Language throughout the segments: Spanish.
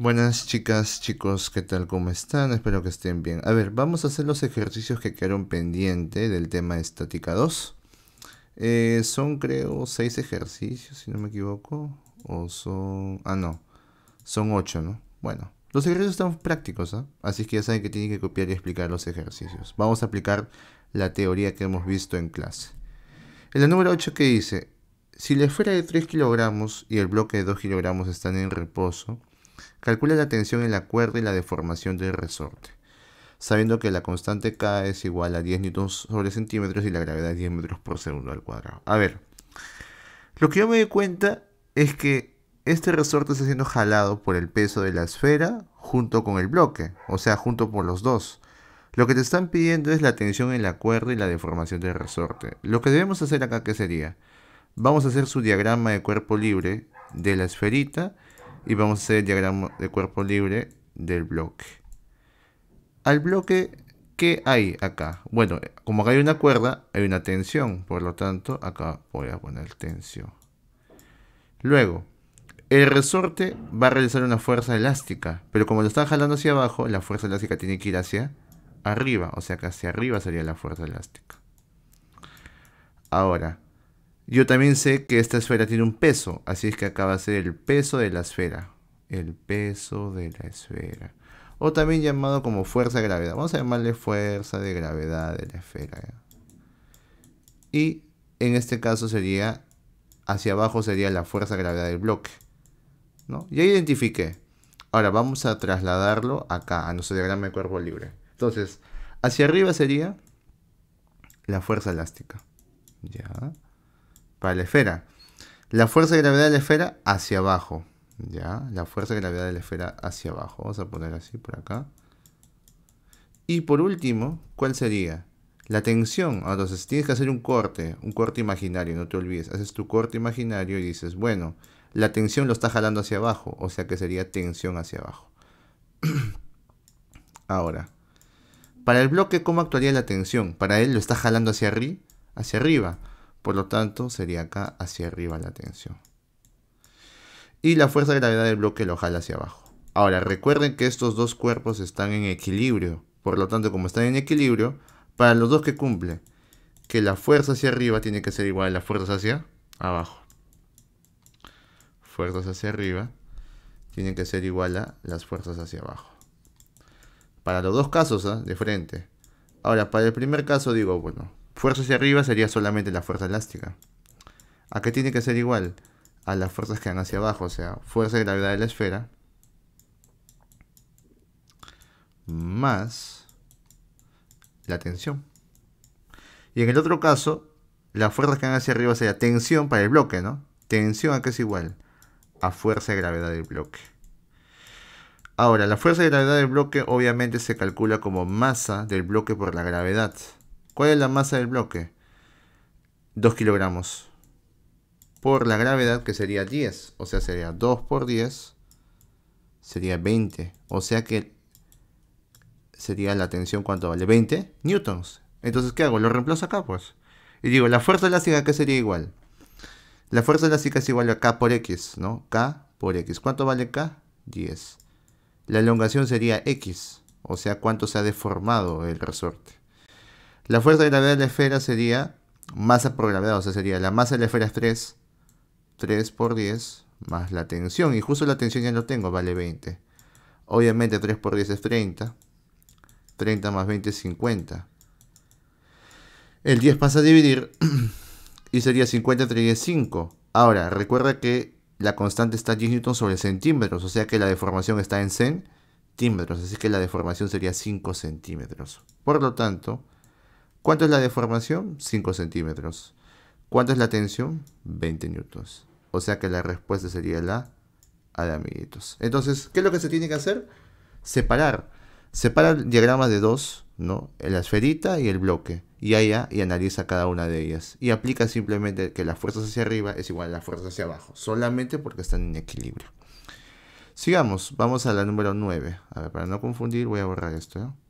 Buenas chicas, chicos, ¿qué tal? ¿Cómo están? Espero que estén bien. A ver, vamos a hacer los ejercicios que quedaron pendientes del tema estática 2. Eh, son creo 6 ejercicios, si no me equivoco. O son... Ah, no. Son 8, ¿no? Bueno. Los ejercicios están prácticos, ¿ah? Así que ya saben que tienen que copiar y explicar los ejercicios. Vamos a aplicar la teoría que hemos visto en clase. En la número 8 que dice, si la esfera de 3 kilogramos y el bloque de 2 kilogramos están en reposo, Calcula la tensión en la cuerda y la deformación del resorte, sabiendo que la constante K es igual a 10 newtons sobre centímetros y la gravedad es 10 metros por segundo al cuadrado. A ver, lo que yo me doy cuenta es que este resorte está siendo jalado por el peso de la esfera junto con el bloque, o sea, junto por los dos. Lo que te están pidiendo es la tensión en la cuerda y la deformación del resorte. Lo que debemos hacer acá, ¿qué sería? Vamos a hacer su diagrama de cuerpo libre de la esferita y vamos a hacer el diagrama de cuerpo libre del bloque. Al bloque, ¿qué hay acá? Bueno, como acá hay una cuerda, hay una tensión, por lo tanto, acá voy a poner tensión. Luego, el resorte va a realizar una fuerza elástica, pero como lo está jalando hacia abajo, la fuerza elástica tiene que ir hacia arriba, o sea que hacia arriba sería la fuerza elástica. Ahora, yo también sé que esta esfera tiene un peso, así es que acá va a ser el peso de la esfera. El peso de la esfera. O también llamado como fuerza de gravedad. Vamos a llamarle fuerza de gravedad de la esfera. Y en este caso sería, hacia abajo sería la fuerza de gravedad del bloque. ¿no? Ya identifiqué. Ahora vamos a trasladarlo acá, a nuestro diagrama de cuerpo libre. Entonces, hacia arriba sería la fuerza elástica. Ya para la esfera. La fuerza de gravedad de la esfera hacia abajo. Ya, la fuerza de gravedad de la esfera hacia abajo. Vamos a poner así por acá. Y por último, ¿cuál sería? La tensión. Ah, entonces tienes que hacer un corte, un corte imaginario, no te olvides. Haces tu corte imaginario y dices, bueno, la tensión lo está jalando hacia abajo, o sea que sería tensión hacia abajo. Ahora, para el bloque, ¿cómo actuaría la tensión? Para él lo está jalando hacia, arriba, hacia arriba. Por lo tanto, sería acá hacia arriba la tensión. Y la fuerza de gravedad del bloque lo jala hacia abajo. Ahora, recuerden que estos dos cuerpos están en equilibrio. Por lo tanto, como están en equilibrio, para los dos que cumple, que la fuerza hacia arriba tiene que ser igual a las fuerzas hacia abajo. Fuerzas hacia arriba tienen que ser igual a las fuerzas hacia abajo. Para los dos casos, ¿ah? de frente. Ahora, para el primer caso digo, bueno, Fuerza hacia arriba sería solamente la fuerza elástica. ¿A qué tiene que ser igual a las fuerzas que van hacia abajo, o sea, fuerza de gravedad de la esfera más la tensión. Y en el otro caso, las fuerzas que van hacia arriba sería tensión para el bloque, ¿no? Tensión ¿a qué es igual a fuerza de gravedad del bloque. Ahora, la fuerza de gravedad del bloque obviamente se calcula como masa del bloque por la gravedad. ¿Cuál es la masa del bloque? 2 kilogramos. Por la gravedad, que sería 10. O sea, sería 2 por 10. Sería 20. O sea que sería la tensión, ¿cuánto vale? 20 newtons. Entonces, ¿qué hago? Lo reemplazo acá, pues. Y digo, la fuerza elástica, ¿qué sería igual? La fuerza elástica es igual a K por X, ¿no? K por X. ¿Cuánto vale K? 10. La elongación sería X, o sea, cuánto se ha deformado el resorte. La fuerza de gravedad de la esfera sería masa por gravedad, o sea, sería la masa de la esfera es 3, 3 por 10, más la tensión, y justo la tensión ya no tengo, vale 20. Obviamente 3 por 10 es 30, 30 más 20 es 50. El 10 pasa a dividir y sería 50 entre 10 5. Ahora, recuerda que la constante está 10 Newton sobre centímetros, o sea que la deformación está en centímetros, así que la deformación sería 5 centímetros. Por lo tanto, ¿Cuánto es la deformación? 5 centímetros. ¿Cuánto es la tensión? 20 newtons. O sea que la respuesta sería la A de amiguitos. Entonces, ¿qué es lo que se tiene que hacer? Separar. Separa el diagrama de dos, ¿no? La esferita y el bloque. Y allá y analiza cada una de ellas. Y aplica simplemente que las fuerzas hacia arriba es igual a la fuerza hacia abajo. Solamente porque están en equilibrio. Sigamos, vamos a la número 9. A ver, para no confundir, voy a borrar esto. ¿no? ¿eh?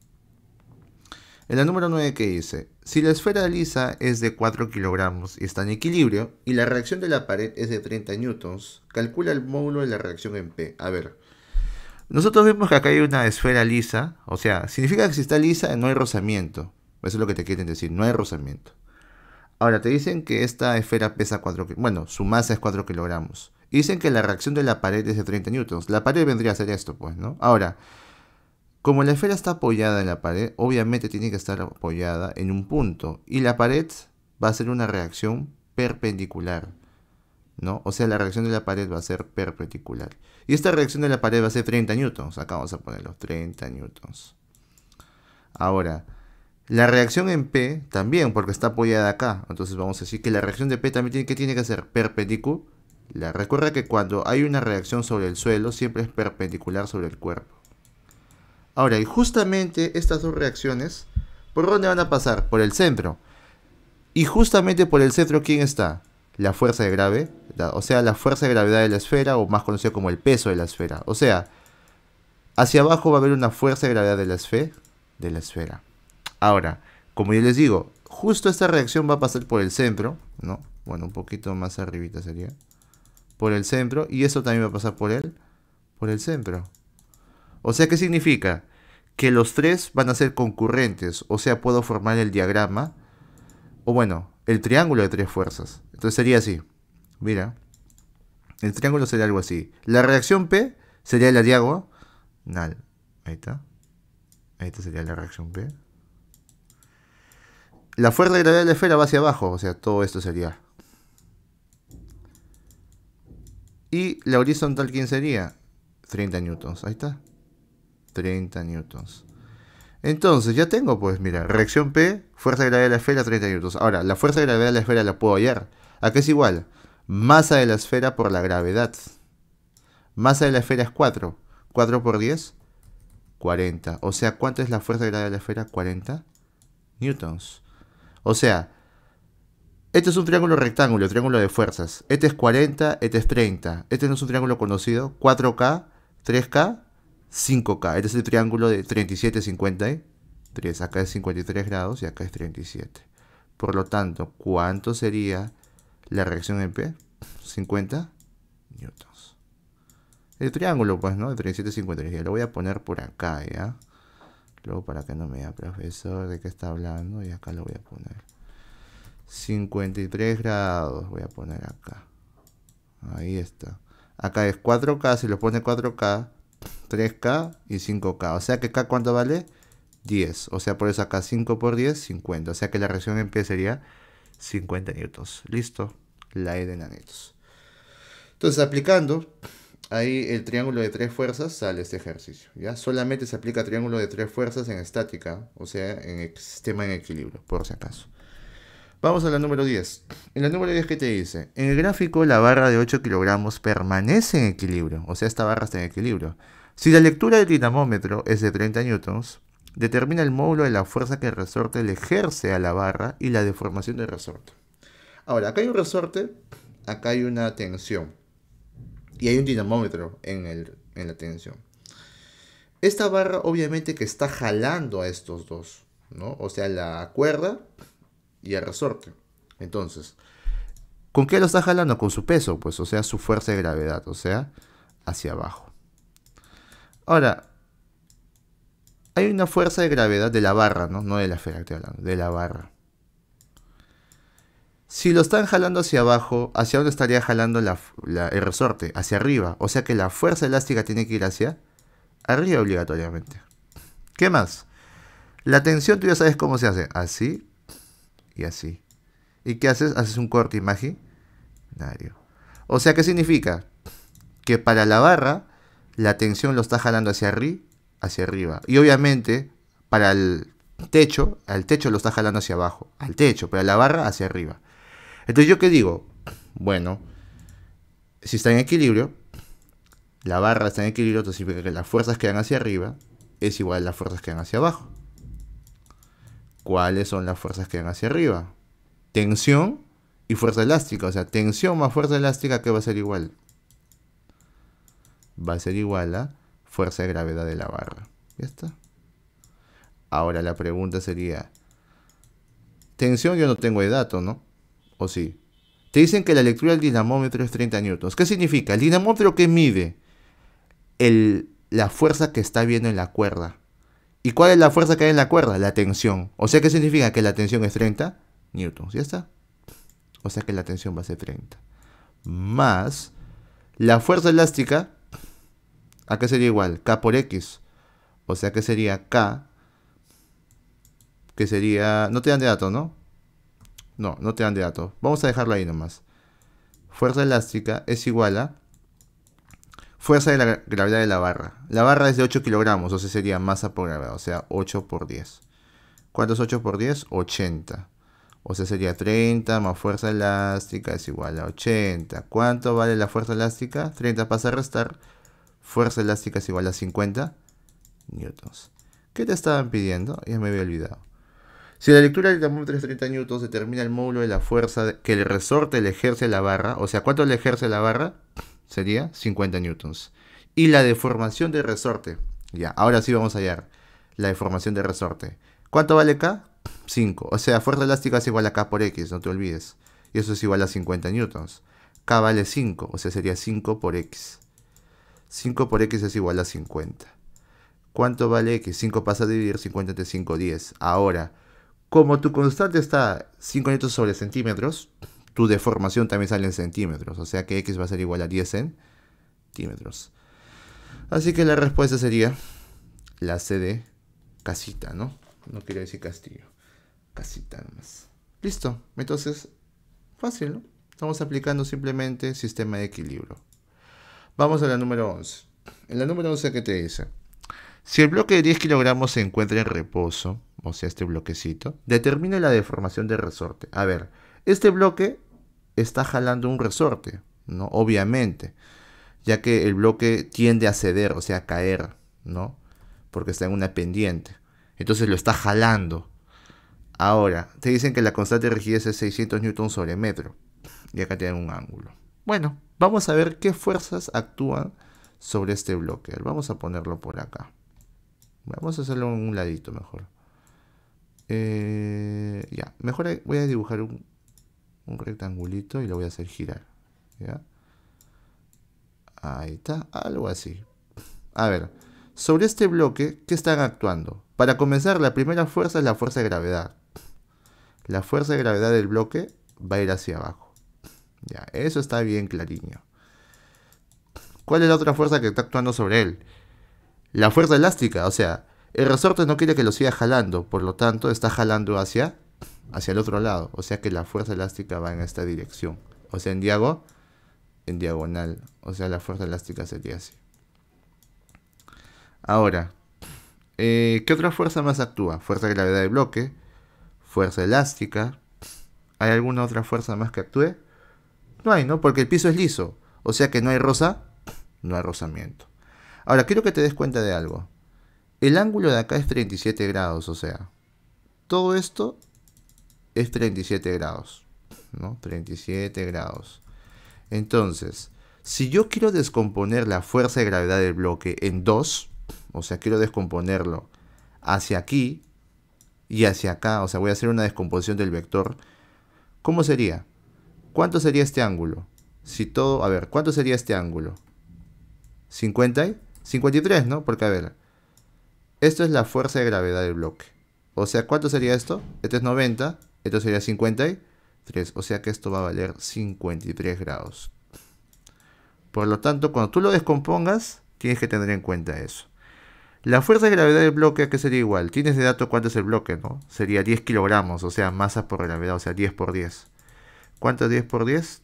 En la número 9 que dice, si la esfera lisa es de 4 kilogramos y está en equilibrio, y la reacción de la pared es de 30 newtons, calcula el módulo de la reacción en P. A ver, nosotros vemos que acá hay una esfera lisa, o sea, significa que si está lisa no hay rozamiento. Eso es lo que te quieren decir, no hay rozamiento. Ahora, te dicen que esta esfera pesa 4 kg. bueno, su masa es 4 kilogramos. Dicen que la reacción de la pared es de 30 newtons. La pared vendría a ser esto, pues, ¿no? Ahora, como la esfera está apoyada en la pared, obviamente tiene que estar apoyada en un punto. Y la pared va a ser una reacción perpendicular. ¿no? O sea, la reacción de la pared va a ser perpendicular. Y esta reacción de la pared va a ser 30 newtons. Acá vamos a los 30 newtons. Ahora, la reacción en P también, porque está apoyada acá. Entonces vamos a decir que la reacción de P también tiene que, tiene que ser perpendicular. Recuerda que cuando hay una reacción sobre el suelo, siempre es perpendicular sobre el cuerpo. Ahora, y justamente estas dos reacciones, ¿por dónde van a pasar? Por el centro. Y justamente por el centro, ¿quién está? La fuerza de grave, o sea, la fuerza de gravedad de la esfera, o más conocida como el peso de la esfera. O sea, hacia abajo va a haber una fuerza de gravedad de la, esfe, de la esfera. Ahora, como yo les digo, justo esta reacción va a pasar por el centro, ¿no? Bueno, un poquito más arribita sería. Por el centro, y eso también va a pasar por él. por el centro. O sea, ¿qué significa? que los tres van a ser concurrentes, o sea, puedo formar el diagrama, o bueno, el triángulo de tres fuerzas. Entonces sería así, mira, el triángulo sería algo así. La reacción P sería la nal ahí está, ahí está sería la reacción P. La fuerza de gravedad de la esfera va hacia abajo, o sea, todo esto sería. Y la horizontal, ¿quién sería? 30 newtons, ahí está. 30 newtons. Entonces, ya tengo, pues, mira, reacción P, fuerza de gravedad de la esfera, 30 newtons. Ahora, la fuerza de gravedad de la esfera la puedo hallar. ¿A qué es igual, masa de la esfera por la gravedad. Masa de la esfera es 4. 4 por 10, 40. O sea, ¿cuánto es la fuerza de gravedad de la esfera? 40 newtons. O sea, este es un triángulo rectángulo, triángulo de fuerzas. Este es 40, este es 30. Este no es un triángulo conocido. 4K, 3K, 5K. Este es el triángulo de 37, 53. ¿eh? Acá es 53 grados y acá es 37. Por lo tanto, ¿cuánto sería la reacción en P? 50 newtons. El triángulo, pues, ¿no? De 37, 53. Lo voy a poner por acá, ¿ya? Luego para que no me diga, profesor, ¿de qué está hablando? Y acá lo voy a poner. 53 grados voy a poner acá. Ahí está. Acá es 4K, si lo pone 4K, 3K y 5K. O sea que K cuánto vale? 10. O sea, por eso acá 5 por 10, 50. O sea que la reacción en P sería 50 newtons. Listo. La E de nanitos. Entonces, aplicando ahí el triángulo de tres fuerzas, sale este ejercicio. ¿ya? Solamente se aplica triángulo de tres fuerzas en estática, o sea, en sistema en equilibrio, por si acaso. Vamos a la número 10. En la número 10, ¿qué te dice? En el gráfico, la barra de 8 kilogramos permanece en equilibrio. O sea, esta barra está en equilibrio. Si la lectura del dinamómetro es de 30 newtons, determina el módulo de la fuerza que el resorte le ejerce a la barra y la deformación del resorte. Ahora, acá hay un resorte, acá hay una tensión y hay un dinamómetro en, el, en la tensión. Esta barra obviamente que está jalando a estos dos, ¿no? O sea, la cuerda y el resorte. Entonces, ¿con qué lo está jalando? Con su peso, pues, o sea, su fuerza de gravedad, o sea, hacia abajo. Ahora, hay una fuerza de gravedad de la barra, ¿no? No de la esfera, que estoy hablando, de la barra. Si lo están jalando hacia abajo, ¿hacia dónde estaría jalando el resorte? Hacia arriba. O sea que la fuerza elástica tiene que ir hacia arriba obligatoriamente. ¿Qué más? La tensión tú ya sabes cómo se hace. Así y así. ¿Y qué haces? Haces un corte imaginario. O sea, ¿qué significa? Que para la barra la tensión lo está jalando hacia arriba, hacia arriba. Y obviamente, para el techo, al techo lo está jalando hacia abajo, al techo, pero la barra hacia arriba. Entonces, ¿yo qué digo? Bueno, si está en equilibrio, la barra está en equilibrio, entonces significa que las fuerzas que dan hacia arriba es igual a las fuerzas que dan hacia abajo. ¿Cuáles son las fuerzas que dan hacia arriba? Tensión y fuerza elástica, o sea, tensión más fuerza elástica que va a ser igual va a ser igual a fuerza de gravedad de la barra. Ya está. Ahora la pregunta sería, tensión yo no tengo de dato, ¿no? ¿O sí? Te dicen que la lectura del dinamómetro es 30 newtons. ¿Qué significa? El dinamómetro que mide el, la fuerza que está viendo en la cuerda. ¿Y cuál es la fuerza que hay en la cuerda? La tensión. O sea, ¿qué significa? Que la tensión es 30 newtons. ¿Ya está? O sea que la tensión va a ser 30. Más la fuerza elástica ¿A qué sería igual, K por X. O sea que sería K, que sería... No te dan de dato, ¿no? No, no te dan de dato. Vamos a dejarlo ahí nomás. Fuerza elástica es igual a fuerza de la gravedad de la barra. La barra es de 8 kilogramos, o sea, sería masa por gravedad, o sea, 8 por 10. ¿Cuánto es 8 por 10? 80. O sea, sería 30 más fuerza elástica es igual a 80. ¿Cuánto vale la fuerza elástica? 30 pasa a restar. Fuerza elástica es igual a 50 newtons. ¿Qué te estaban pidiendo? Ya me había olvidado. Si la lectura del termómetro es 30 newtons, determina el módulo de la fuerza que el resorte le ejerce a la barra. O sea, ¿cuánto le ejerce la barra? Sería 50 newtons. Y la deformación del resorte. Ya, ahora sí vamos a hallar la deformación del resorte. ¿Cuánto vale K? 5. O sea, fuerza elástica es igual a K por X, no te olvides. Y eso es igual a 50 newtons. K vale 5, o sea, sería 5 por X. 5 por x es igual a 50. ¿Cuánto vale x? 5 pasa a dividir 50 entre 5, 10. Ahora, como tu constante está 5 sobre centímetros, tu deformación también sale en centímetros. O sea que x va a ser igual a 10 centímetros. Así que la respuesta sería la C de casita, ¿no? No quería decir castillo. Casita más. Listo. Entonces, fácil, ¿no? Estamos aplicando simplemente sistema de equilibrio. Vamos a la número 11. En la número 11, ¿qué te dice? Si el bloque de 10 kilogramos se encuentra en reposo, o sea, este bloquecito, determina la deformación del resorte. A ver, este bloque está jalando un resorte, ¿no? Obviamente, ya que el bloque tiende a ceder, o sea, a caer, ¿no? Porque está en una pendiente. Entonces lo está jalando. Ahora, te dicen que la constante de rigidez es 600 newtons sobre metro. Y acá tienen un ángulo. Bueno, Vamos a ver qué fuerzas actúan sobre este bloque. Vamos a ponerlo por acá. Vamos a hacerlo en un ladito mejor. Eh, ya, mejor voy a dibujar un, un, rectangulito y lo voy a hacer girar. Ahí está, algo así. A ver, sobre este bloque, ¿qué están actuando? Para comenzar, la primera fuerza es la fuerza de gravedad. La fuerza de gravedad del bloque va a ir hacia abajo. Ya, eso está bien clariño. ¿Cuál es la otra fuerza que está actuando sobre él? La fuerza elástica, o sea, el resorte no quiere que lo siga jalando, por lo tanto está jalando hacia, hacia el otro lado, o sea que la fuerza elástica va en esta dirección, o sea, en diago, en diagonal, o sea, la fuerza elástica sería así. Ahora, eh, ¿qué otra fuerza más actúa? Fuerza de gravedad de bloque, fuerza elástica, ¿hay alguna otra fuerza más que actúe? No hay, ¿no? Porque el piso es liso. O sea que no hay rosa, no hay rozamiento. Ahora, quiero que te des cuenta de algo. El ángulo de acá es 37 grados, o sea, todo esto es 37 grados, ¿no? 37 grados. Entonces, si yo quiero descomponer la fuerza de gravedad del bloque en dos, o sea, quiero descomponerlo hacia aquí y hacia acá, o sea, voy a hacer una descomposición del vector, ¿cómo sería? ¿Cuánto sería este ángulo? Si todo, a ver, ¿cuánto sería este ángulo? 50 y 53, ¿no? Porque a ver, esto es la fuerza de gravedad del bloque. O sea, ¿cuánto sería esto? Este es 90, esto sería 53, o sea que esto va a valer 53 grados. Por lo tanto, cuando tú lo descompongas, tienes que tener en cuenta eso. La fuerza de gravedad del bloque, que sería igual? Tienes de dato cuánto es el bloque, ¿no? Sería 10 kilogramos, o sea, masa por gravedad, o sea, 10 por 10. ¿Cuánto es 10 por 10?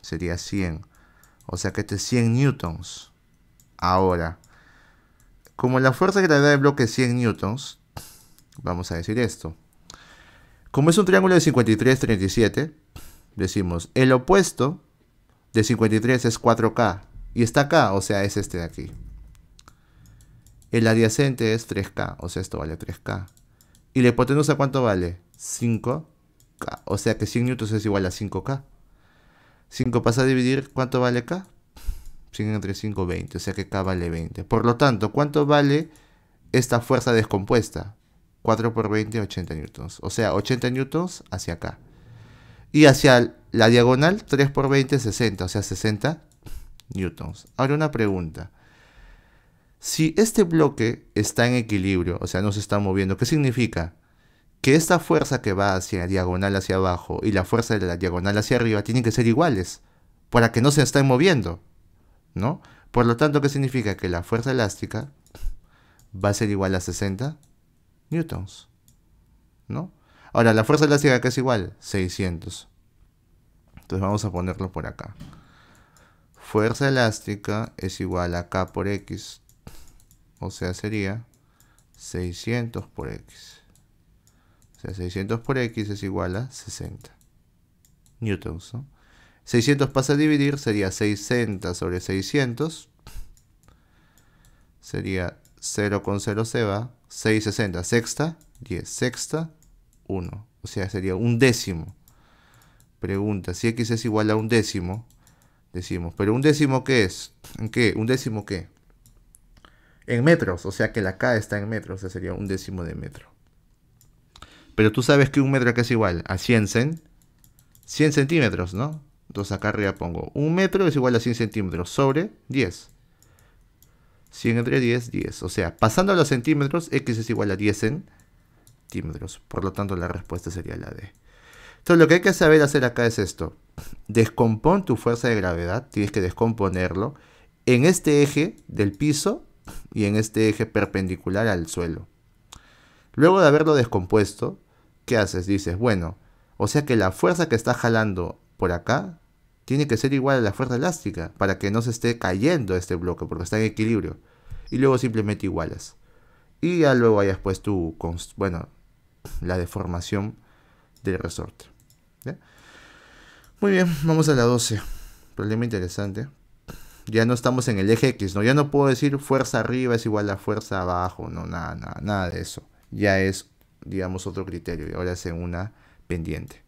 Sería 100. O sea que este es 100 newtons. Ahora, como la fuerza de gravedad del bloque es 100 newtons, vamos a decir esto. Como es un triángulo de 53, 37, decimos el opuesto de 53 es 4K. Y está acá, o sea, es este de aquí. El adyacente es 3K, o sea, esto vale 3K. ¿Y la hipotenusa cuánto vale? 5 o sea que 100 newtons es igual a 5K. 5 pasa a dividir, ¿cuánto vale K? 5 entre 5, 20. O sea que K vale 20. Por lo tanto, ¿cuánto vale esta fuerza descompuesta? 4 por 20, 80 newtons. O sea, 80 newtons hacia acá. Y hacia la diagonal, 3 por 20, 60. O sea, 60 newtons. Ahora una pregunta. Si este bloque está en equilibrio, o sea, no se está moviendo, ¿qué significa? que esta fuerza que va hacia diagonal hacia abajo y la fuerza de la diagonal hacia arriba tienen que ser iguales para que no se estén moviendo, ¿no? Por lo tanto, ¿qué significa? Que la fuerza elástica va a ser igual a 60 newtons, ¿no? Ahora, la fuerza elástica que es igual, 600. Entonces vamos a ponerlo por acá. Fuerza elástica es igual a K por X, o sea, sería 600 por X. 600 por x es igual a 60 newtons. 600 pasa a dividir, sería 60 sobre 600. Sería 0 con 0 se va. 660, sexta, 10, sexta, 1. O sea, sería un décimo. Pregunta, si x es igual a un décimo, decimos, pero un décimo qué es? ¿En qué? ¿Un décimo qué? En metros, o sea que la K está en metros, o sea, sería un décimo de metro. Pero tú sabes que un metro acá es igual a 100 100 centímetros, ¿no? Entonces acá arriba pongo un metro es igual a 100 centímetros sobre 10. 100 entre 10, 10. O sea, pasando a los centímetros, x es igual a 10 centímetros. Por lo tanto, la respuesta sería la D. Entonces, lo que hay que saber hacer acá es esto. Descompón tu fuerza de gravedad. Tienes que descomponerlo en este eje del piso y en este eje perpendicular al suelo. Luego de haberlo descompuesto, ¿qué haces? Dices, bueno, o sea que la fuerza que está jalando por acá tiene que ser igual a la fuerza elástica para que no se esté cayendo este bloque porque está en equilibrio. Y luego simplemente igualas. Y ya luego hayas puesto, tu, bueno, la deformación del resorte. Muy bien, vamos a la 12. Problema interesante. Ya no estamos en el eje X, ¿no? Ya no puedo decir fuerza arriba es igual a fuerza abajo, no, nada, nada, nada de eso. Ya es digamos, otro criterio y ahora es una pendiente.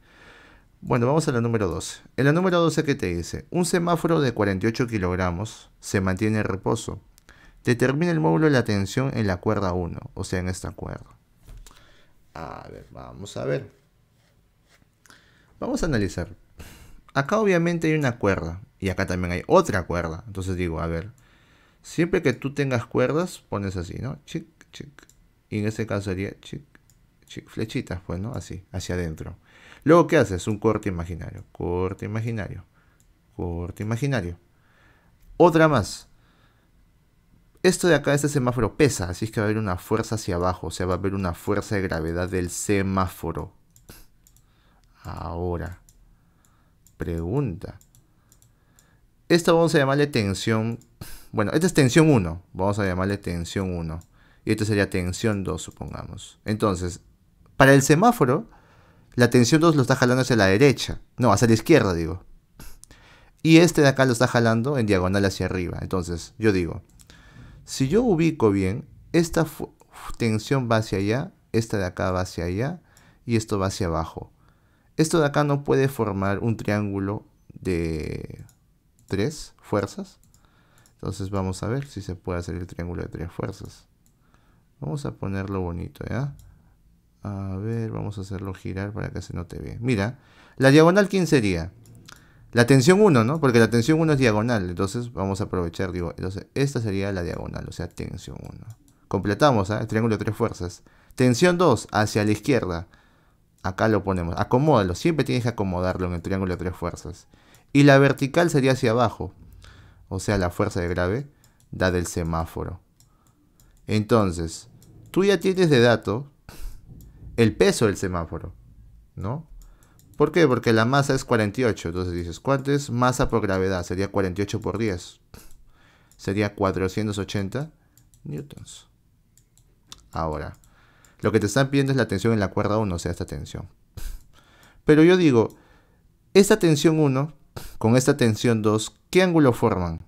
Bueno, vamos a la número 12. En la número 12 ¿qué te dice, un semáforo de 48 kilogramos se mantiene en reposo. Determina el módulo de la tensión en la cuerda 1, o sea, en esta cuerda. A ver, vamos a ver. Vamos a analizar. Acá obviamente hay una cuerda y acá también hay otra cuerda. Entonces digo, a ver, siempre que tú tengas cuerdas, pones así, ¿no? Chic, chic. Y en este caso sería chic, flechitas, bueno, pues, ¿no? Así, hacia adentro. Luego, ¿qué haces? Un corte imaginario, corte imaginario, corte imaginario. Otra más. Esto de acá, este semáforo pesa, así es que va a haber una fuerza hacia abajo, o sea, va a haber una fuerza de gravedad del semáforo. Ahora, pregunta. Esta vamos a llamarle tensión. Bueno, esta es tensión 1, vamos a llamarle tensión 1. Y esto sería tensión 2, supongamos. Entonces, para el semáforo, la tensión 2 lo está jalando hacia la derecha. No, hacia la izquierda, digo. Y este de acá lo está jalando en diagonal hacia arriba. Entonces, yo digo, si yo ubico bien, esta tensión va hacia allá, esta de acá va hacia allá y esto va hacia abajo. Esto de acá no puede formar un triángulo de tres fuerzas. Entonces vamos a ver si se puede hacer el triángulo de tres fuerzas. Vamos a ponerlo bonito, ¿ya? A ver, vamos a hacerlo girar para que se note bien. Mira, la diagonal, ¿quién sería? La tensión 1, ¿no? Porque la tensión 1 es diagonal, entonces vamos a aprovechar, digo, entonces esta sería la diagonal, o sea, tensión 1. Completamos, ¿ah? El triángulo de tres fuerzas. Tensión 2, hacia la izquierda. Acá lo ponemos, acomódalo, siempre tienes que acomodarlo en el triángulo de tres fuerzas. Y la vertical sería hacia abajo, o sea, la fuerza de grave, da del semáforo. Entonces, tú ya tienes de dato el peso del semáforo, ¿no? ¿Por qué? Porque la masa es 48, entonces dices, ¿cuánto es masa por gravedad? Sería 48 por 10. Sería 480 newtons. Ahora, lo que te están pidiendo es la tensión en la cuerda 1, o sea, esta tensión. Pero yo digo, esta tensión 1 con esta tensión 2, ¿qué ángulo forman?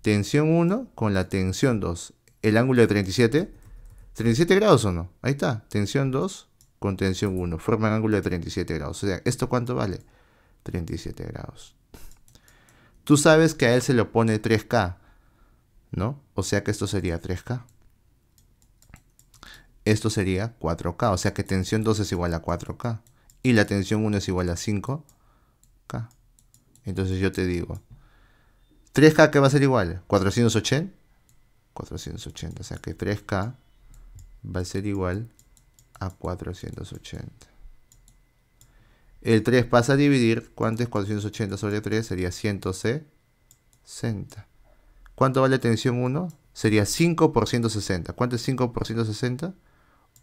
Tensión 1 con la tensión 2. El ángulo de 37, 37 grados o no. Ahí está, tensión 2, con tensión 1, forma un ángulo de 37 grados. O sea, ¿esto cuánto vale? 37 grados. Tú sabes que a él se le pone 3K, ¿no? O sea que esto sería 3K. Esto sería 4K, o sea que tensión 2 es igual a 4K. Y la tensión 1 es igual a 5K. Entonces yo te digo, 3K ¿qué va a ser igual, 480. 480, o sea que 3K va a ser igual a 480. El 3 pasa a dividir. ¿Cuánto es 480 sobre 3? Sería 160. ¿Cuánto vale tensión 1? Sería 5 por 160. ¿Cuánto es 5 por 160?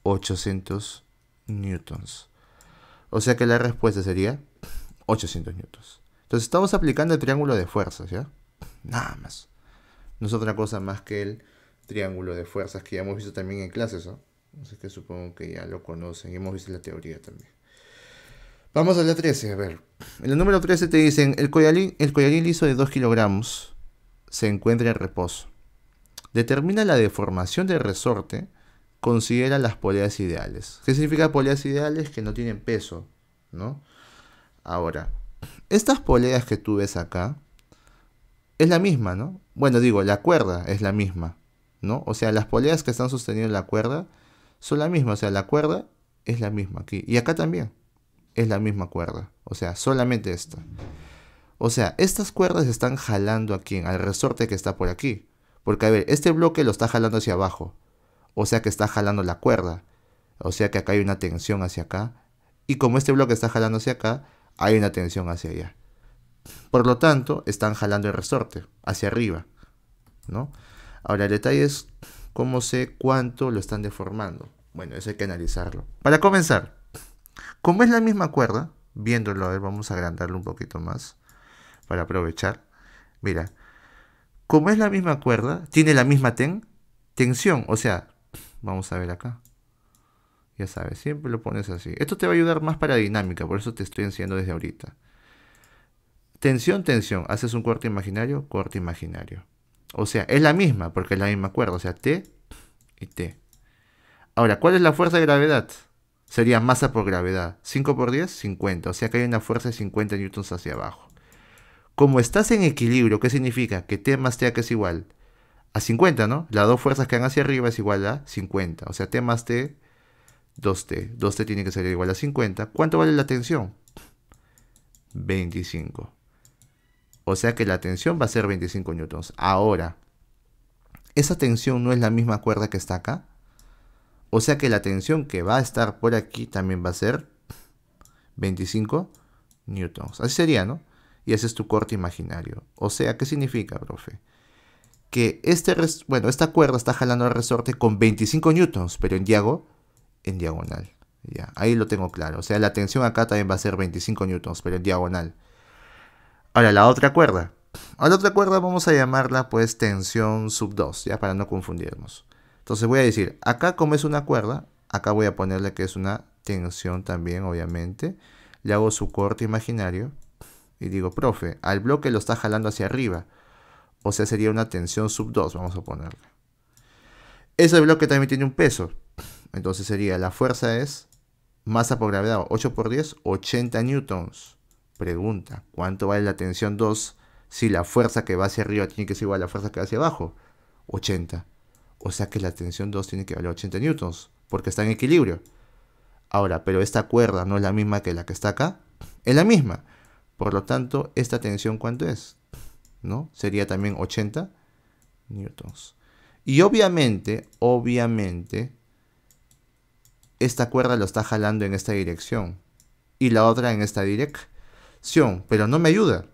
800 newtons. O sea que la respuesta sería 800 newtons. Entonces estamos aplicando el triángulo de fuerzas, ¿ya? Nada más. No es otra cosa más que el triángulo de fuerzas que ya hemos visto también en clases, ¿no? Así que supongo que ya lo conocen y hemos visto la teoría también. Vamos a la 13, a ver. En el número 13 te dicen, el collarín, el liso de 2 kilogramos se encuentra en reposo. Determina la deformación del resorte, considera las poleas ideales. ¿Qué significa poleas ideales? Que no tienen peso, ¿no? Ahora, estas poleas que tú ves acá, es la misma, ¿no? Bueno, digo, la cuerda es la misma, ¿no? O sea, las poleas que están sosteniendo la cuerda son la misma, o sea, la cuerda es la misma aquí. Y acá también es la misma cuerda, o sea, solamente esta. O sea, estas cuerdas están jalando aquí, al resorte que está por aquí. Porque, a ver, este bloque lo está jalando hacia abajo. O sea que está jalando la cuerda. O sea que acá hay una tensión hacia acá. Y como este bloque está jalando hacia acá, hay una tensión hacia allá. Por lo tanto, están jalando el resorte hacia arriba. ¿no? Ahora, el detalle es ¿Cómo sé cuánto lo están deformando? Bueno, eso hay que analizarlo. Para comenzar, como es la misma cuerda, viéndolo, a ver, vamos a agrandarlo un poquito más para aprovechar. Mira, como es la misma cuerda, tiene la misma ten, tensión, o sea, vamos a ver acá. Ya sabes, siempre lo pones así. Esto te va a ayudar más para dinámica, por eso te estoy enseñando desde ahorita. Tensión, tensión. Haces un corte imaginario, corte imaginario. O sea, es la misma, porque es la misma cuerda. O sea, T y T. Ahora, ¿cuál es la fuerza de gravedad? Sería masa por gravedad. 5 por 10, 50. O sea que hay una fuerza de 50 newtons hacia abajo. Como estás en equilibrio, ¿qué significa? Que T más T que es igual a 50, ¿no? Las dos fuerzas que van hacia arriba es igual a 50. O sea, T más T, 2T. 2T tiene que ser igual a 50. ¿Cuánto vale la tensión? 25. O sea que la tensión va a ser 25 newtons. Ahora, esa tensión no es la misma cuerda que está acá. O sea que la tensión que va a estar por aquí también va a ser 25 newtons. Así sería, ¿no? Y ese es tu corte imaginario. O sea, ¿qué significa, profe? Que este bueno, esta cuerda está jalando el resorte con 25 newtons, pero en, en diagonal. Ya, ahí lo tengo claro. O sea, la tensión acá también va a ser 25 newtons, pero en diagonal. Ahora, la otra cuerda. A la otra cuerda vamos a llamarla pues tensión sub 2, ya para no confundirnos. Entonces voy a decir, acá como es una cuerda, acá voy a ponerle que es una tensión también, obviamente. Le hago su corte imaginario y digo, profe, al bloque lo está jalando hacia arriba. O sea, sería una tensión sub 2, vamos a ponerle. Ese bloque también tiene un peso. Entonces sería, la fuerza es masa por gravedad, 8 por 10, 80 newtons. Pregunta, ¿cuánto vale la tensión 2 si la fuerza que va hacia arriba tiene que ser igual a la fuerza que va hacia abajo? 80. O sea que la tensión 2 tiene que valer 80 newtons, porque está en equilibrio. Ahora, pero esta cuerda no es la misma que la que está acá. Es la misma. Por lo tanto, esta tensión, ¿cuánto es? ¿No? Sería también 80 newtons. Y obviamente, obviamente, esta cuerda lo está jalando en esta dirección. Y la otra en esta dirección pero no me ayuda.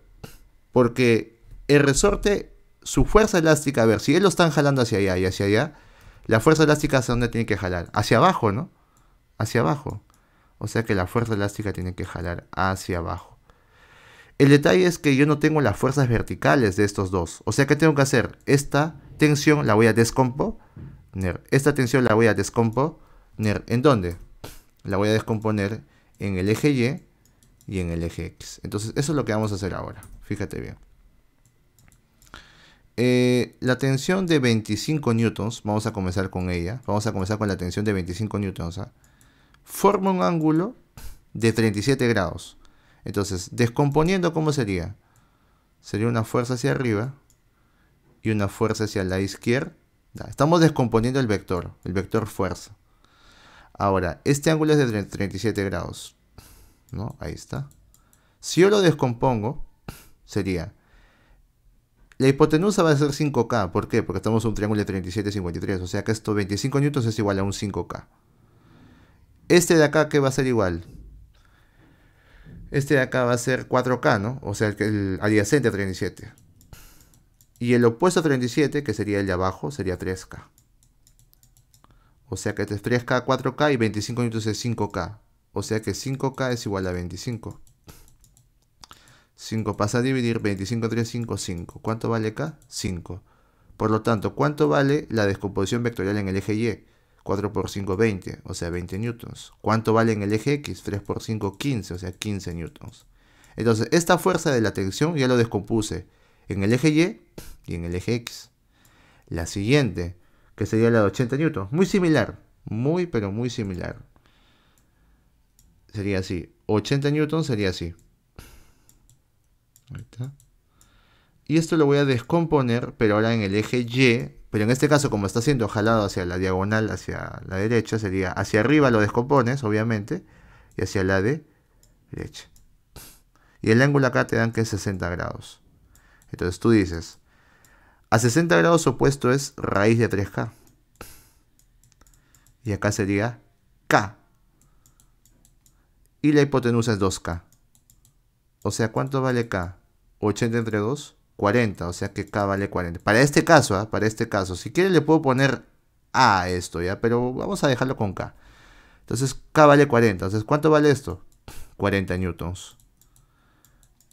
Porque el resorte, su fuerza elástica, a ver, si él lo están jalando hacia allá y hacia allá, la fuerza elástica hacia dónde tiene que jalar? Hacia abajo, ¿no? Hacia abajo. O sea que la fuerza elástica tiene que jalar hacia abajo. El detalle es que yo no tengo las fuerzas verticales de estos dos. O sea que tengo que hacer esta tensión, la voy a descomponer. Esta tensión la voy a descomponer. ¿En dónde? La voy a descomponer en el eje Y y en el eje X. Entonces, eso es lo que vamos a hacer ahora. Fíjate bien. Eh, la tensión de 25 newtons, vamos a comenzar con ella. Vamos a comenzar con la tensión de 25 newtons. ¿ah? Forma un ángulo de 37 grados. Entonces, descomponiendo, ¿cómo sería? Sería una fuerza hacia arriba y una fuerza hacia la izquierda. Estamos descomponiendo el vector, el vector fuerza. Ahora, este ángulo es de 37 grados. Ahí está. Si yo lo descompongo, sería... La hipotenusa va a ser 5K. ¿Por qué? Porque estamos en un triángulo de 37, 53. O sea que esto 25 newtons es igual a un 5K. Este de acá, ¿qué va a ser igual? Este de acá va a ser 4K, ¿no? O sea, el adyacente a 37. Y el opuesto a 37, que sería el de abajo, sería 3K. O sea que este es 3K, 4K y 25 newtons es 5K. O sea que 5K es igual a 25. 5 pasa a dividir, 25 entre 5, 5. ¿Cuánto vale K? 5. Por lo tanto, ¿cuánto vale la descomposición vectorial en el eje Y? 4 por 5, 20, o sea, 20 newtons. ¿Cuánto vale en el eje X? 3 por 5, 15, o sea, 15 newtons. Entonces, esta fuerza de la tensión ya lo descompuse en el eje Y y en el eje X. La siguiente, que sería la de 80 newtons, muy similar, muy pero muy similar sería así. 80 newton sería así. Y esto lo voy a descomponer, pero ahora en el eje Y. Pero en este caso, como está siendo jalado hacia la diagonal, hacia la derecha, sería hacia arriba lo descompones, obviamente, y hacia la de derecha. Y el ángulo acá te dan que es 60 grados. Entonces tú dices, a 60 grados opuesto es raíz de 3K. Y acá sería K, y la hipotenusa es 2K. O sea, ¿cuánto vale K? 80 entre 2, 40. O sea que K vale 40. Para este caso, ¿ah? para este caso. Si quiere le puedo poner A esto, ¿ya? Pero vamos a dejarlo con K. Entonces K vale 40. Entonces, ¿cuánto vale esto? 40 newtons.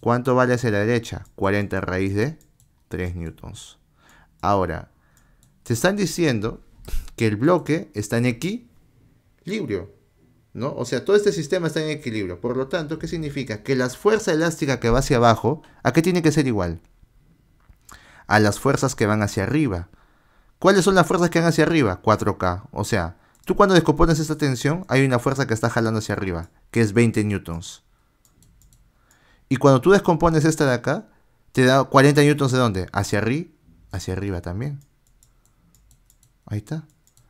¿Cuánto vale hacia la derecha? 40 raíz de 3 newtons. Ahora, te están diciendo que el bloque está en equilibrio. O sea, todo este sistema está en equilibrio. Por lo tanto, ¿qué significa? Que la fuerza elástica que va hacia abajo, ¿a qué tiene que ser igual? A las fuerzas que van hacia arriba. ¿Cuáles son las fuerzas que van hacia arriba? 4K. O sea, tú cuando descompones esta tensión, hay una fuerza que está jalando hacia arriba, que es 20 newtons. Y cuando tú descompones esta de acá, te da 40 newtons de dónde? Hacia arriba, hacia arriba también. Ahí está.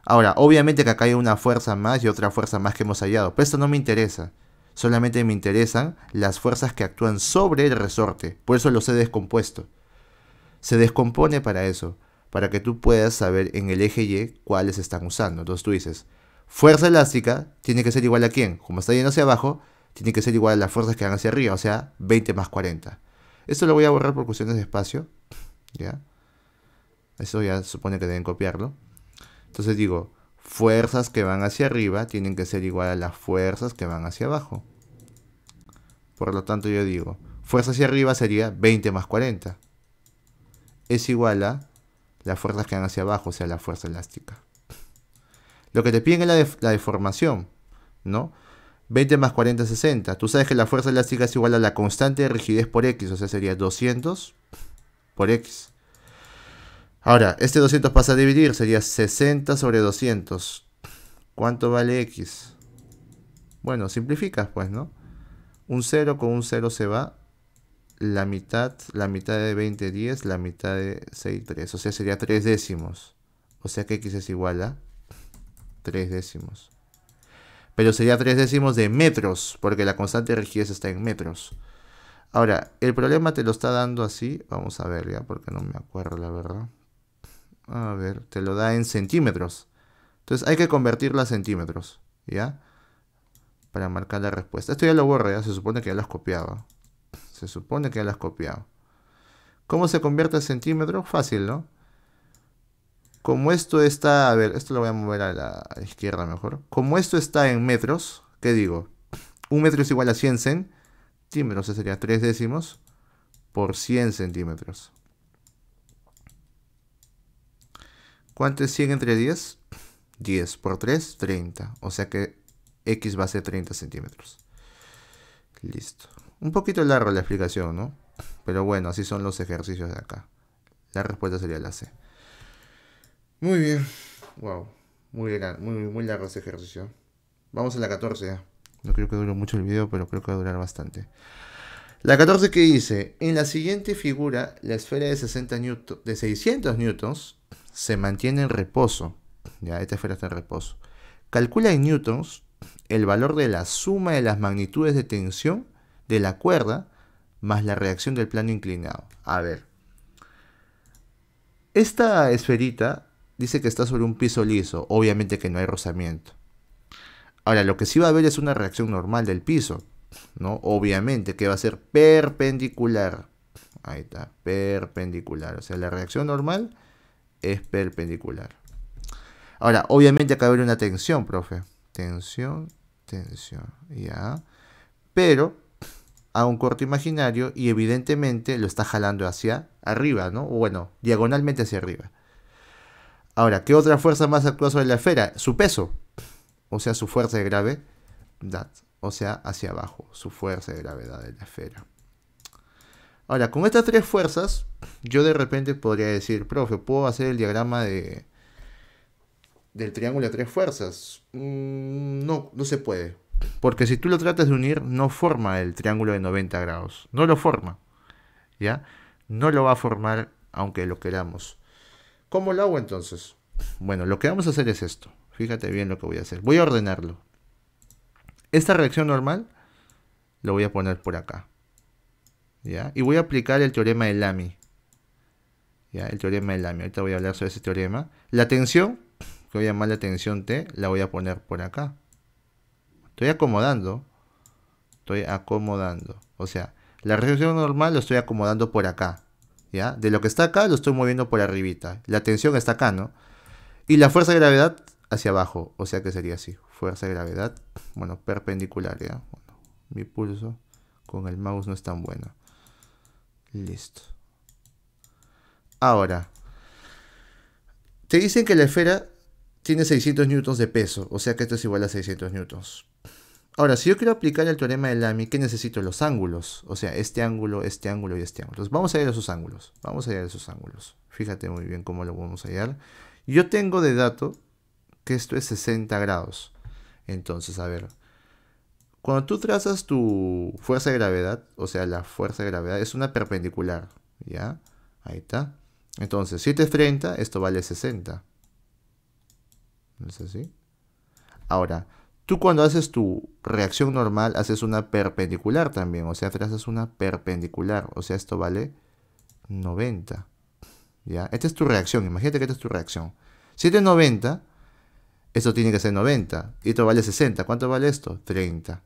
Ahora, obviamente que acá hay una fuerza más y otra fuerza más que hemos hallado, pero esto no me interesa. Solamente me interesan las fuerzas que actúan sobre el resorte. Por eso los he descompuesto. Se descompone para eso, para que tú puedas saber en el eje Y cuáles están usando. Entonces tú dices, fuerza elástica tiene que ser igual a quién. Como está yendo hacia abajo, tiene que ser igual a las fuerzas que van hacia arriba, o sea, 20 más 40. Esto lo voy a borrar por cuestiones de espacio. ¿Ya? Eso ya supone que deben copiarlo. Entonces digo, fuerzas que van hacia arriba tienen que ser igual a las fuerzas que van hacia abajo. Por lo tanto yo digo, fuerza hacia arriba sería 20 más 40. Es igual a las fuerzas que van hacia abajo, o sea, la fuerza elástica. Lo que te piden es la, la deformación, ¿no? 20 más 40 es 60. Tú sabes que la fuerza elástica es igual a la constante de rigidez por x, o sea, sería 200 por x. Ahora, este 200 pasa a dividir, sería 60 sobre 200. ¿Cuánto vale X? Bueno, simplificas pues, ¿no? Un 0 con un 0 se va. La mitad, la mitad de 20, 10, la mitad de 6, 3. O sea, sería 3 décimos. O sea que X es igual a 3 décimos. Pero sería 3 décimos de metros, porque la constante de rigidez está en metros. Ahora, el problema te lo está dando así. Vamos a ver ya, porque no me acuerdo la verdad. A ver, te lo da en centímetros. Entonces hay que convertirlo a centímetros, ¿ya? Para marcar la respuesta. Esto ya lo borré, ¿ya? se supone que ya lo has copiado. Se supone que ya lo has copiado. ¿Cómo se convierte a centímetros? Fácil, ¿no? Como esto está, a ver, esto lo voy a mover a la izquierda mejor. Como esto está en metros, ¿qué digo? Un metro es igual a 100 centímetros, sería tres décimos por 100 centímetros. ¿Cuánto es 100 entre 10? 10 por 3, 30. O sea que X va a ser 30 centímetros. Listo. Un poquito largo la explicación, ¿no? Pero bueno, así son los ejercicios de acá. La respuesta sería la C. Muy bien. Wow. Muy, muy, muy largo ese ejercicio. Vamos a la 14. No creo que dure mucho el video, pero creo que va a durar bastante. La 14 que dice, en la siguiente figura, la esfera de, 60 de 600 newtons se mantiene en reposo. Ya, esta esfera está en reposo. Calcula en newtons el valor de la suma de las magnitudes de tensión de la cuerda más la reacción del plano inclinado. A ver. Esta esferita dice que está sobre un piso liso. Obviamente que no hay rozamiento. Ahora, lo que sí va a haber es una reacción normal del piso. ¿no? Obviamente que va a ser perpendicular. Ahí está, perpendicular. O sea, la reacción normal es perpendicular. Ahora, obviamente acá haber una tensión, profe. Tensión, tensión, ya. Pero a un corto imaginario y evidentemente lo está jalando hacia arriba, ¿no? bueno, diagonalmente hacia arriba. Ahora, ¿qué otra fuerza más actúa sobre la esfera? Su peso, o sea, su fuerza de gravedad, o sea, hacia abajo, su fuerza de gravedad de la esfera. Ahora, con estas tres fuerzas, yo de repente podría decir, profe, puedo hacer el diagrama de del triángulo de tres fuerzas. Mm, no, no se puede. Porque si tú lo tratas de unir, no forma el triángulo de 90 grados. No lo forma. ¿Ya? No lo va a formar aunque lo queramos. ¿Cómo lo hago entonces? Bueno, lo que vamos a hacer es esto. Fíjate bien lo que voy a hacer. Voy a ordenarlo. Esta reacción normal lo voy a poner por acá. Y voy a aplicar el teorema de Lamy. ¿ya? El teorema de Lamy. Ahorita voy a hablar sobre ese teorema. La tensión, que voy a llamar la tensión T, la voy a poner por acá. Estoy acomodando. Estoy acomodando. O sea, la reacción normal lo estoy acomodando por acá. ¿ya? De lo que está acá lo estoy moviendo por arribita. La tensión está acá, ¿no? Y la fuerza de gravedad hacia abajo. O sea que sería así. Fuerza de gravedad, bueno, perpendicular, ¿ya? mi pulso con el mouse no es tan bueno. Listo. Ahora, te dicen que la esfera tiene 600 newtons de peso, o sea que esto es igual a 600 newtons. Ahora, si yo quiero aplicar el teorema de Lamy, ¿qué necesito? Los ángulos, o sea, este ángulo, este ángulo y este ángulo. vamos a ir a esos ángulos, vamos a ir a esos ángulos. Fíjate muy bien cómo lo vamos a hallar. Yo tengo de dato que esto es 60 grados. Entonces, a ver, cuando tú trazas tu fuerza de gravedad, o sea, la fuerza de gravedad es una perpendicular, ¿ya? Ahí está. Entonces, si te 30, esto vale 60. ¿No es así? Ahora, tú cuando haces tu reacción normal, haces una perpendicular también, o sea, trazas una perpendicular, o sea, esto vale 90. ¿Ya? Esta es tu reacción, imagínate que esta es tu reacción. Si te 90, esto tiene que ser 90, y esto vale 60. ¿Cuánto vale esto? 30.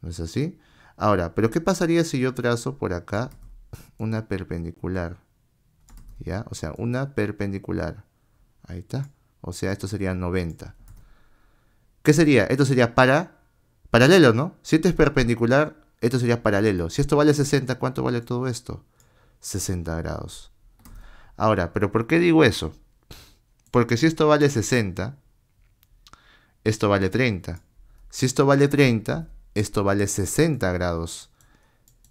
¿No es así? Ahora, ¿pero qué pasaría si yo trazo por acá una perpendicular? ¿Ya? O sea, una perpendicular. Ahí está. O sea, esto sería 90. ¿Qué sería? Esto sería para... Paralelo, ¿no? Si esto es perpendicular, esto sería paralelo. Si esto vale 60, ¿cuánto vale todo esto? 60 grados. Ahora, ¿pero por qué digo eso? Porque si esto vale 60, esto vale 30. Si esto vale 30, esto vale 60 grados.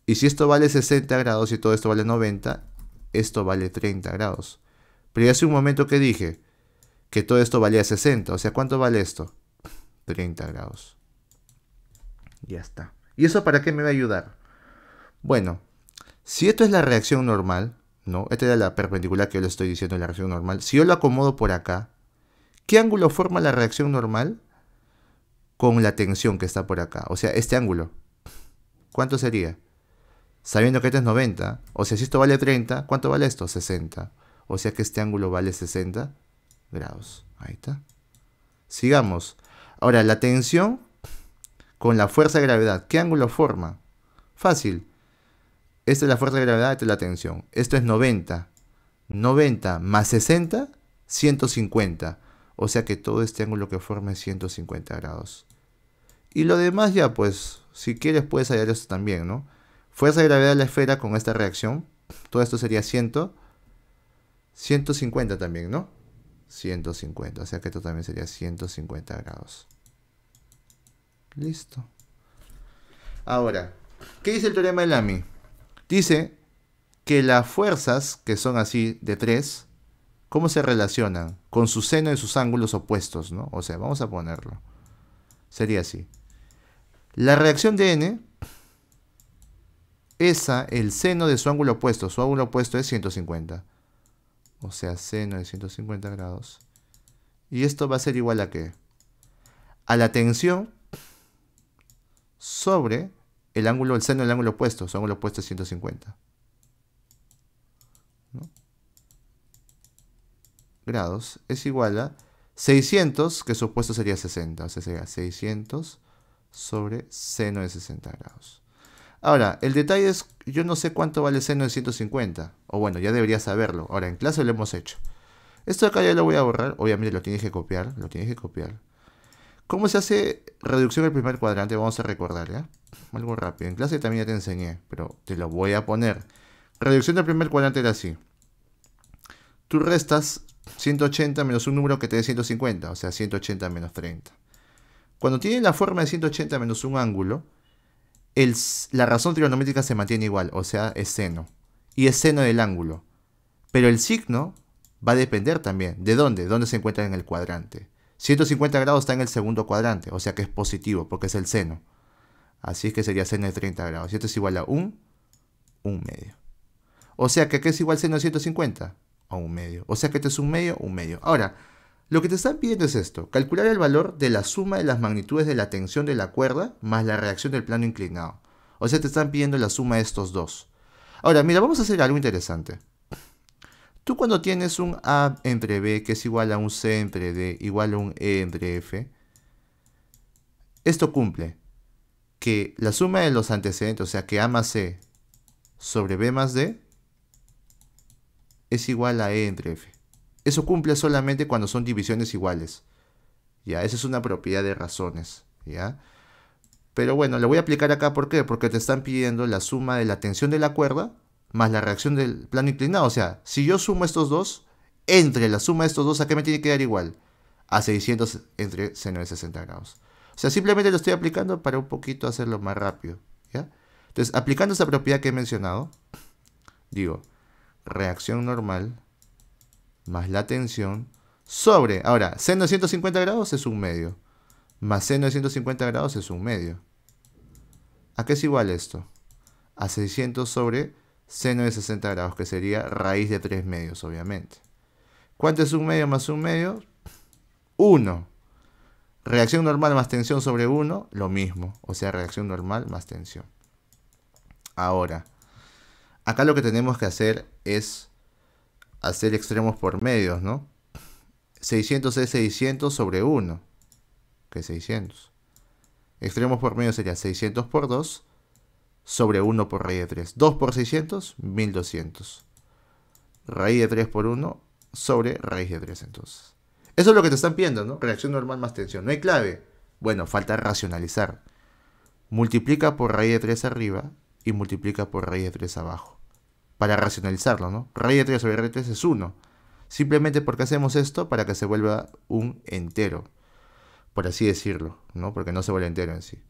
Y si esto vale 60 grados y todo esto vale 90, esto vale 30 grados. Pero ya hace un momento que dije que todo esto valía 60. O sea, ¿cuánto vale esto? 30 grados. Ya está. ¿Y eso para qué me va a ayudar? Bueno, si esto es la reacción normal, ¿no? Esta era la perpendicular que yo le estoy diciendo, la reacción normal. Si yo lo acomodo por acá, ¿qué ángulo forma la reacción normal? con la tensión que está por acá. O sea, este ángulo. ¿Cuánto sería? Sabiendo que este es 90. O sea, si esto vale 30, ¿cuánto vale esto? 60. O sea que este ángulo vale 60 grados. Ahí está. Sigamos. Ahora, la tensión con la fuerza de gravedad. ¿Qué ángulo forma? Fácil. Esta es la fuerza de gravedad, esta es la tensión. Esto es 90. 90 más 60, 150 o sea que todo este ángulo que forma es 150 grados. Y lo demás ya pues, si quieres puedes hallar esto también, ¿no? Fuerza de gravedad de la esfera con esta reacción, todo esto sería 100, 150 también, ¿no? 150, o sea que esto también sería 150 grados. Listo. Ahora, ¿qué dice el teorema de Lamy? Dice que las fuerzas, que son así de 3, ¿Cómo se relacionan? Con su seno y sus ángulos opuestos, ¿no? O sea, vamos a ponerlo. Sería así. La reacción de N esa el seno de su ángulo opuesto. Su ángulo opuesto es 150. O sea, seno de 150 grados. Y esto va a ser igual a qué? A la tensión sobre el ángulo, el seno del ángulo opuesto. Su ángulo opuesto es 150. grados es igual a 600, que supuesto sería 60, o sea, sería 600 sobre seno de 60 grados. Ahora, el detalle es, yo no sé cuánto vale seno de 150, o bueno, ya debería saberlo, ahora en clase lo hemos hecho. Esto acá ya lo voy a borrar, obviamente lo tienes que copiar, lo tienes que copiar. ¿Cómo se hace reducción del primer cuadrante? Vamos a recordar, Algo rápido, en clase también ya te enseñé, pero te lo voy a poner. Reducción del primer cuadrante era así. Tú restas 180 menos un número que te dé 150, o sea, 180 menos 30. Cuando tiene la forma de 180 menos un ángulo, la razón trigonométrica se mantiene igual, o sea, es seno. Y es seno del ángulo. Pero el signo va a depender también de dónde, dónde se encuentra en el cuadrante. 150 grados está en el segundo cuadrante, o sea que es positivo, porque es el seno. Así es que sería seno de 30 grados. Y esto es igual a 1, 1 medio. O sea que ¿qué es igual seno de 150? un medio. O sea que este es un medio, un medio. Ahora, lo que te están pidiendo es esto, calcular el valor de la suma de las magnitudes de la tensión de la cuerda más la reacción del plano inclinado. O sea, te están pidiendo la suma de estos dos. Ahora, mira, vamos a hacer algo interesante. Tú cuando tienes un A entre B que es igual a un C entre D igual a un E entre F, esto cumple que la suma de los antecedentes, o sea que A más C sobre B más D, es igual a E entre F. Eso cumple solamente cuando son divisiones iguales. Ya, esa es una propiedad de razones. Ya. Pero bueno, lo voy a aplicar acá, ¿por qué? Porque te están pidiendo la suma de la tensión de la cuerda más la reacción del plano inclinado. O sea, si yo sumo estos dos, entre la suma de estos dos, ¿a qué me tiene que dar igual? A 600 entre seno de 60 grados. O sea, simplemente lo estoy aplicando para un poquito hacerlo más rápido. ¿ya? Entonces, aplicando esa propiedad que he mencionado, digo, reacción normal más la tensión sobre, ahora, seno de 150 grados es un medio, más seno de 150 grados es un medio. ¿A qué es igual esto? A 600 sobre seno de 60 grados, que sería raíz de 3 medios, obviamente. ¿Cuánto es un medio más un medio? 1. Reacción normal más tensión sobre 1, lo mismo. O sea, reacción normal más tensión. Ahora, acá lo que tenemos que hacer es hacer extremos por medios, ¿no? 600 es 600 sobre 1, que es 600. Extremos por medio sería 600 por 2 sobre 1 por raíz de 3. 2 por 600, 1200. Raíz de 3 por 1 sobre raíz de 3 entonces. Eso es lo que te están pidiendo, ¿no? Reacción normal más tensión. No hay clave. Bueno, falta racionalizar. Multiplica por raíz de 3 arriba y multiplica por raíz de 3 abajo para racionalizarlo, ¿no? Raíz de 3 sobre raíz de 3 es 1. Simplemente porque hacemos esto para que se vuelva un entero, por así decirlo, ¿no? Porque no se vuelve entero en sí.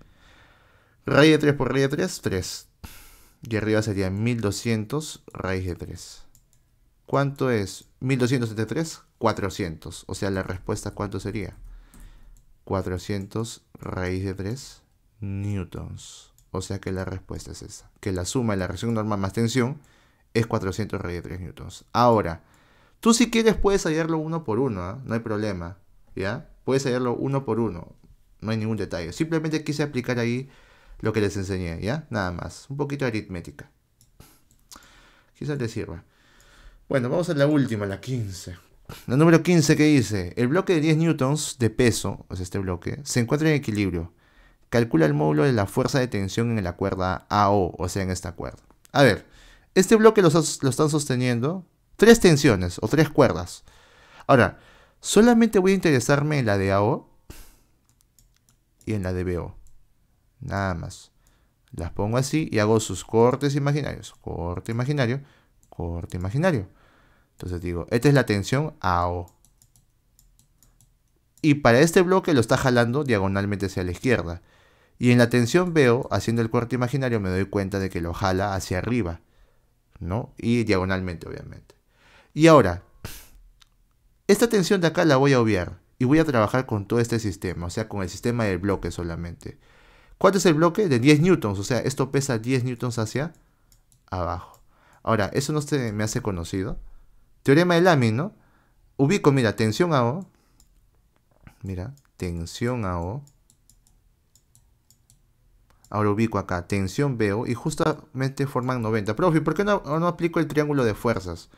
Raíz de 3 por raíz de 3, 3. Y arriba sería 1200 raíz de 3. ¿Cuánto es 1200 entre 3? 400. O sea, la respuesta, ¿cuánto sería? 400 raíz de 3 newtons. O sea que la respuesta es esa. Que la suma de la reacción normal más tensión es 3 newtons. Ahora, tú si quieres puedes hallarlo uno por uno, ¿ah? no hay problema, ¿ya? Puedes hallarlo uno por uno, no hay ningún detalle. Simplemente quise aplicar ahí lo que les enseñé, ¿ya? Nada más, un poquito de aritmética. Quizás les sirva. Bueno, vamos a la última, la 15. La número 15 que dice, el bloque de 10 newtons de peso, o sea, este bloque, se encuentra en equilibrio. Calcula el módulo de la fuerza de tensión en la cuerda AO, o sea, en esta cuerda. A ver, este bloque lo, están sosteniendo tres tensiones o tres cuerdas. Ahora, solamente voy a interesarme en la de AO y en la de BO. Nada más. Las pongo así y hago sus cortes imaginarios. Corte imaginario, corte imaginario. Entonces digo, esta es la tensión AO. Y para este bloque lo está jalando diagonalmente hacia la izquierda. Y en la tensión BO, haciendo el corte imaginario, me doy cuenta de que lo jala hacia arriba. Y diagonalmente, obviamente. Y ahora, esta tensión de acá la voy a obviar y voy a trabajar con todo este sistema, o sea, con el sistema del bloque solamente. ¿cuál es el bloque? De 10 newtons, o sea, esto pesa 10 newtons hacia abajo. Ahora, eso no se me hace conocido. Teorema de Lamin, ¿no? Ubico, mira, tensión a O Mira, tensión a O Ahora ubico acá, tensión veo y justamente forman 90. Profe, ¿por qué no, no aplico el triángulo de fuerzas?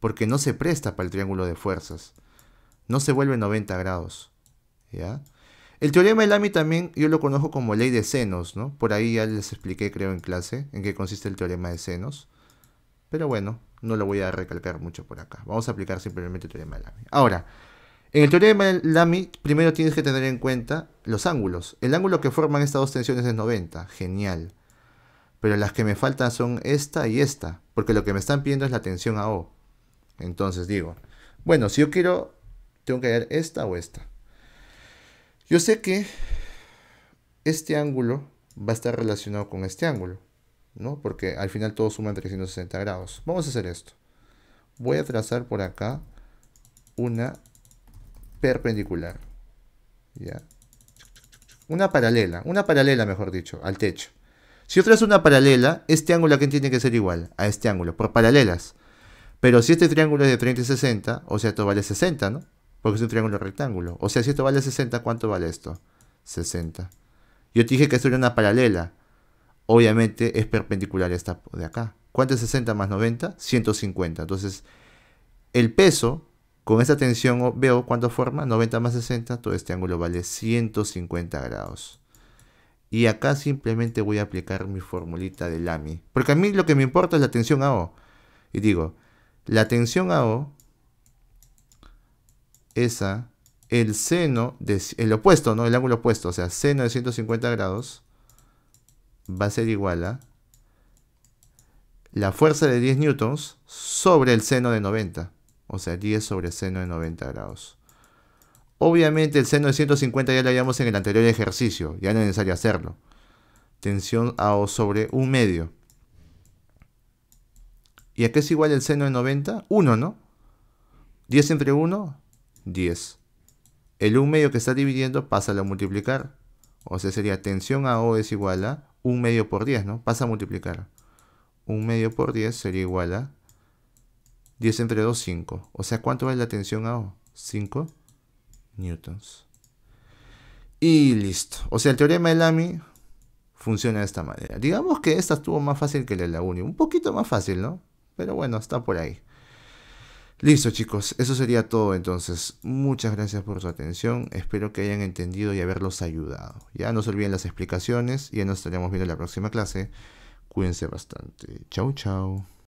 Porque no se presta para el triángulo de fuerzas. No se vuelve 90 grados. ¿Ya? El teorema de Lamy también yo lo conozco como ley de senos, ¿no? Por ahí ya les expliqué, creo, en clase, en qué consiste el teorema de senos. Pero bueno, no lo voy a recalcar mucho por acá. Vamos a aplicar simplemente el teorema de Lamy. Ahora, en el teorema de Lamy, primero tienes que tener en cuenta los ángulos. El ángulo que forman estas dos tensiones es 90. Genial. Pero las que me faltan son esta y esta. Porque lo que me están pidiendo es la tensión a O. Entonces digo, bueno, si yo quiero, tengo que dar esta o esta. Yo sé que este ángulo va a estar relacionado con este ángulo. ¿no? Porque al final todo suma 360 grados. Vamos a hacer esto. Voy a trazar por acá una perpendicular. ¿Ya? Una paralela, una paralela mejor dicho, al techo. Si otra es una paralela, este ángulo aquí tiene que ser igual a este ángulo, por paralelas. Pero si este triángulo es de 30 y 60, o sea, esto vale 60, ¿no? Porque es un triángulo rectángulo. O sea, si esto vale 60, ¿cuánto vale esto? 60. Yo te dije que esto era una paralela. Obviamente es perpendicular a esta de acá. ¿Cuánto es 60 más 90? 150. Entonces, el peso con esa tensión veo cuánto forma 90 más 60, todo este ángulo vale 150 grados. Y acá simplemente voy a aplicar mi formulita de Lamy. Porque a mí lo que me importa es la tensión AO. Y digo, la tensión AO, esa, el seno, de, el opuesto, ¿no? El ángulo opuesto, o sea, seno de 150 grados, va a ser igual a la fuerza de 10 newtons sobre el seno de 90. O sea, 10 sobre seno de 90 grados. Obviamente el seno de 150 ya lo habíamos en el anterior ejercicio, ya no es necesario hacerlo. Tensión AO sobre 1 medio. ¿Y a qué es igual el seno de 90? 1, ¿no? 10 entre 1, 10. El 1 medio que está dividiendo pasa a multiplicar. O sea, sería tensión AO es igual a 1 medio por 10, ¿no? Pasa a multiplicar. 1 medio por 10 sería igual a 10 entre 2, 5. O sea, ¿cuánto vale la tensión a O? 5 newtons. Y listo. O sea, el teorema de Lamy funciona de esta manera. Digamos que esta estuvo más fácil que la de la uni. Un poquito más fácil, ¿no? Pero bueno, está por ahí. Listo chicos, eso sería todo entonces. Muchas gracias por su atención, espero que hayan entendido y haberlos ayudado. Ya no se olviden las explicaciones y ya nos estaremos viendo en la próxima clase. Cuídense bastante. Chau, chau.